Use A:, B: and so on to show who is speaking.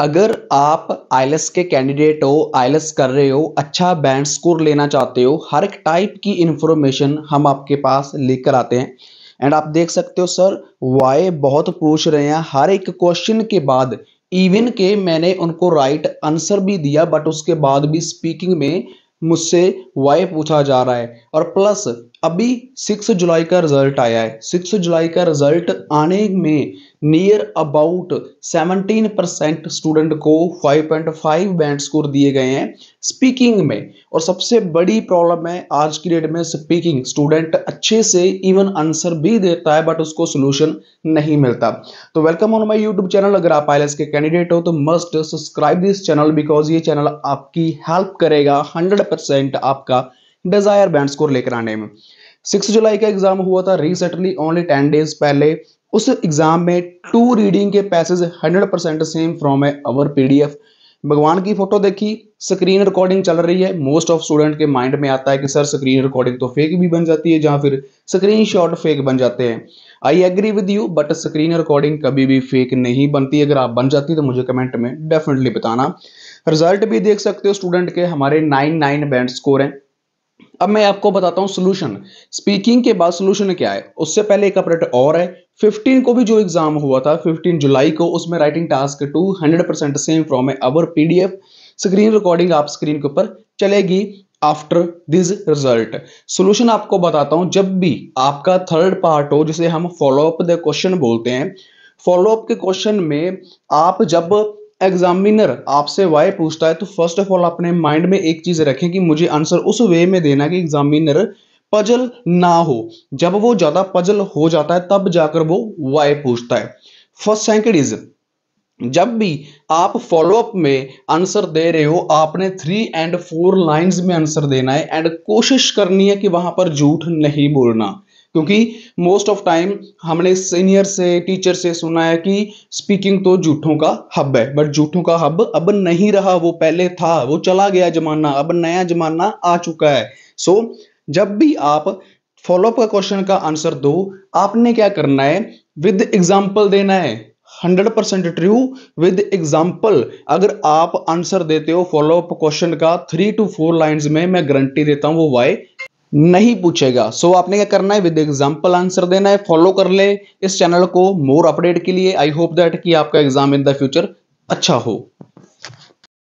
A: अगर आप आइलस के कैंडिडेट हो आईलेस कर रहे हो अच्छा बैंड स्कोर लेना चाहते हो हर एक टाइप की इंफॉर्मेशन हम आपके पास लेकर आते हैं एंड आप देख सकते हो सर वाई बहुत पूछ रहे हैं हर एक क्वेश्चन के बाद इवन के मैंने उनको राइट right आंसर भी दिया बट उसके बाद भी स्पीकिंग में मुझसे वाई पूछा जा रहा है और प्लस अभी सिक्स जुलाई का रिजल्ट आया है सिक्स जुलाई का रिजल्ट आने में near about seventeen percent student को 5.5 बैंड स्कोर दिए गए हैं स्पीकिंग में और सबसे बड़ी प्रॉब्लम है आज की डेट में स्पीकिंग स्टूडेंट अच्छे से इवन आंसर भी देता है बट उसको सोल्यूशन नहीं मिलता तो welcome on my YouTube channel अगर आप आई के कैंडिडेट हो तो must subscribe this channel because ये चैनल आपकी हेल्प करेगा हंड्रेड आपका डिजायर बैंड स्कोर लेकर आने में सिक्स जुलाई का एग्जाम हुआ था रिसेंटली ओनली टेन डेज पहले उस एग्जाम में टू रीडिंग के passage hundred percent same from है अवर पीडीएफ भगवान की फोटो देखी स्क्रीन रिकॉर्डिंग चल रही है मोस्ट ऑफ स्टूडेंट के माइंड में आता है कि सर स्क्रीन रिकॉर्डिंग तो फेक भी बन जाती है या फिर स्क्रीन शॉट फेक बन जाते हैं I agree with you but screen recording कभी भी फेक नहीं बनती अगर आप बन जाती तो मुझे कमेंट में डेफिनेटली बताना रिजल्ट भी देख सकते हो स्टूडेंट के हमारे नाइन नाइन बैंड स्कोर हैं अब मैं आपको बताता हूं सोल्यूशन स्पीकिंग के बाद सोल्यूशन क्या है उससे पहले एक अपडेट और है 15 को भी जो एग्जाम हुआ था 15 जुलाई को उसमें writing task two 100 percent same from है अवर पीडीएफ स्क्रीन रिकॉर्डिंग आप स्क्रीन के ऊपर चलेगी आफ्टर दिस रिजल्ट सोल्यूशन आपको बताता हूं जब भी आपका थर्ड पार्ट हो जिसे हम फॉलो अप द क्वेश्चन बोलते हैं फॉलोअप के क्वेश्चन में आप जब एग्जामिनर आपसे वाई पूछता है तो फर्स्ट ऑफ ऑल अपने माइंड में एक चीज रखें कि मुझे आंसर उस वे में देना कि एग्जामिनर पजल ना हो जब वो ज्यादा पजल हो जाता है तब जाकर वो वाई पूछता है फर्स्ट सेकंड इज जब भी आप फॉलोअप में आंसर दे रहे हो आपने थ्री एंड फोर लाइंस में आंसर देना है एंड कोशिश करनी है कि वहां पर झूठ नहीं बोलना क्योंकि मोस्ट ऑफ टाइम हमने सीनियर से टीचर से सुना है कि स्पीकिंग तो झूठों का हब है बट झूठों का हब अब नहीं रहा वो पहले था वो चला गया जमाना अब नया जमाना आ चुका है सो so, जब भी आप फॉलोअप का क्वेश्चन का आंसर दो आपने क्या करना है विद एग्जाम्पल देना है hundred percent true with example अगर आप आंसर देते हो फॉलोअप क्वेश्चन का थ्री टू फोर लाइन में मैं गारंटी देता हूं वो वाई नहीं पूछेगा सो so, आपने क्या करना है विद एग्जाम्पल आंसर देना है फॉलो कर ले इस चैनल को मोर अपडेट के लिए आई होप दैट कि आपका एग्जाम इन द फ्यूचर अच्छा हो